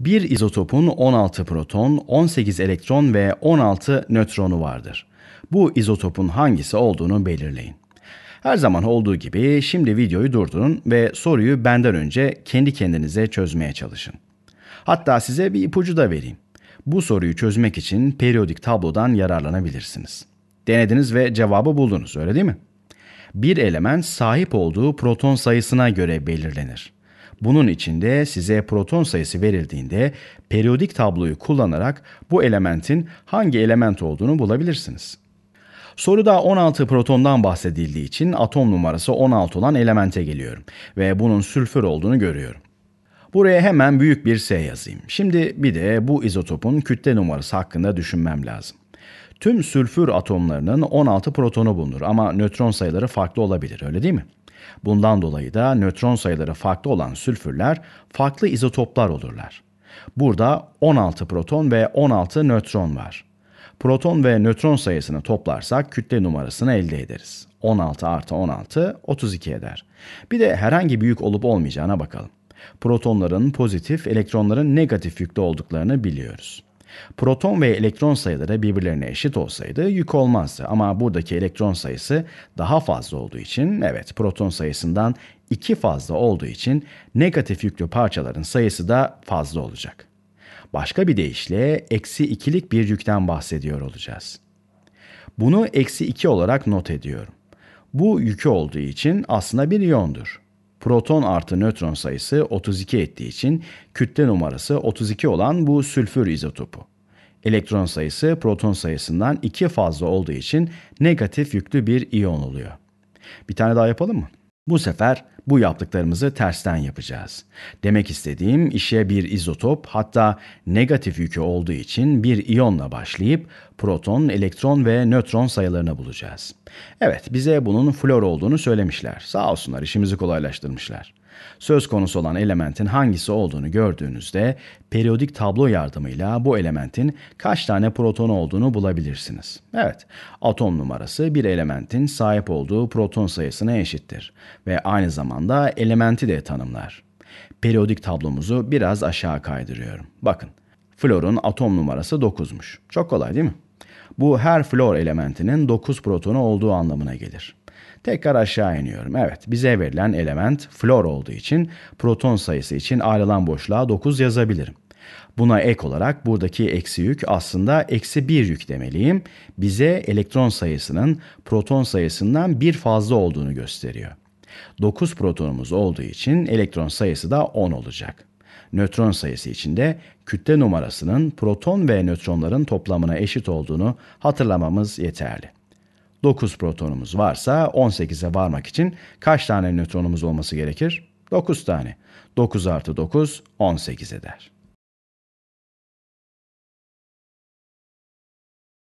Bir izotopun 16 proton, 18 elektron ve 16 nötronu vardır. Bu izotopun hangisi olduğunu belirleyin. Her zaman olduğu gibi şimdi videoyu durdurun ve soruyu benden önce kendi kendinize çözmeye çalışın. Hatta size bir ipucu da vereyim. Bu soruyu çözmek için periyodik tablodan yararlanabilirsiniz. Denediniz ve cevabı buldunuz öyle değil mi? Bir element sahip olduğu proton sayısına göre belirlenir. Bunun için de size proton sayısı verildiğinde periyodik tabloyu kullanarak bu elementin hangi element olduğunu bulabilirsiniz. Soruda 16 protondan bahsedildiği için atom numarası 16 olan elemente geliyorum ve bunun sülfür olduğunu görüyorum. Buraya hemen büyük bir S yazayım. Şimdi bir de bu izotopun kütle numarası hakkında düşünmem lazım. Tüm sülfür atomlarının 16 protonu bulunur ama nötron sayıları farklı olabilir öyle değil mi? Bundan dolayı da nötron sayıları farklı olan sülfürler farklı izotoplar olurlar. Burada 16 proton ve 16 nötron var. Proton ve nötron sayısını toplarsak kütle numarasını elde ederiz. 16 artı 16 32 eder. Bir de herhangi büyük olup olmayacağına bakalım. Protonların pozitif, elektronların negatif yüklü olduklarını biliyoruz. Proton ve elektron sayıları birbirlerine eşit olsaydı yük olmazdı ama buradaki elektron sayısı daha fazla olduğu için evet proton sayısından 2 fazla olduğu için negatif yüklü parçaların sayısı da fazla olacak. Başka bir deyişle eksi ikilik bir yükten bahsediyor olacağız. Bunu eksi 2 olarak not ediyorum. Bu yükü olduğu için aslında bir iyondur proton artı nötron sayısı 32 ettiği için kütle numarası 32 olan bu sülfür izotopu. Elektron sayısı proton sayısından 2 fazla olduğu için negatif yüklü bir iyon oluyor. Bir tane daha yapalım mı? Bu sefer bu yaptıklarımızı tersten yapacağız. Demek istediğim işe bir izotop hatta negatif yükü olduğu için bir iyonla başlayıp proton, elektron ve nötron sayılarını bulacağız. Evet bize bunun flor olduğunu söylemişler. Sağ olsunlar işimizi kolaylaştırmışlar. Söz konusu olan elementin hangisi olduğunu gördüğünüzde periyodik tablo yardımıyla bu elementin kaç tane proton olduğunu bulabilirsiniz. Evet, atom numarası bir elementin sahip olduğu proton sayısına eşittir ve aynı zamanda zamanda elementi de tanımlar. Periyodik tablomuzu biraz aşağı kaydırıyorum. Bakın, florun atom numarası 9'muş. Çok kolay değil mi? Bu her flor elementinin 9 protonu olduğu anlamına gelir. Tekrar aşağı iniyorum. Evet, bize verilen element flor olduğu için proton sayısı için ayrılan boşluğa 9 yazabilirim. Buna ek olarak buradaki eksi yük aslında eksi 1 yük demeliyim. Bize elektron sayısının proton sayısından bir fazla olduğunu gösteriyor. 9 protonumuz olduğu için elektron sayısı da 10 olacak. Nötron sayısı içinde kütle numarasının proton ve nötronların toplamına eşit olduğunu hatırlamamız yeterli. 9 protonumuz varsa 18'e varmak için kaç tane nötronumuz olması gerekir? 9 tane. 9 artı 9 18 eder.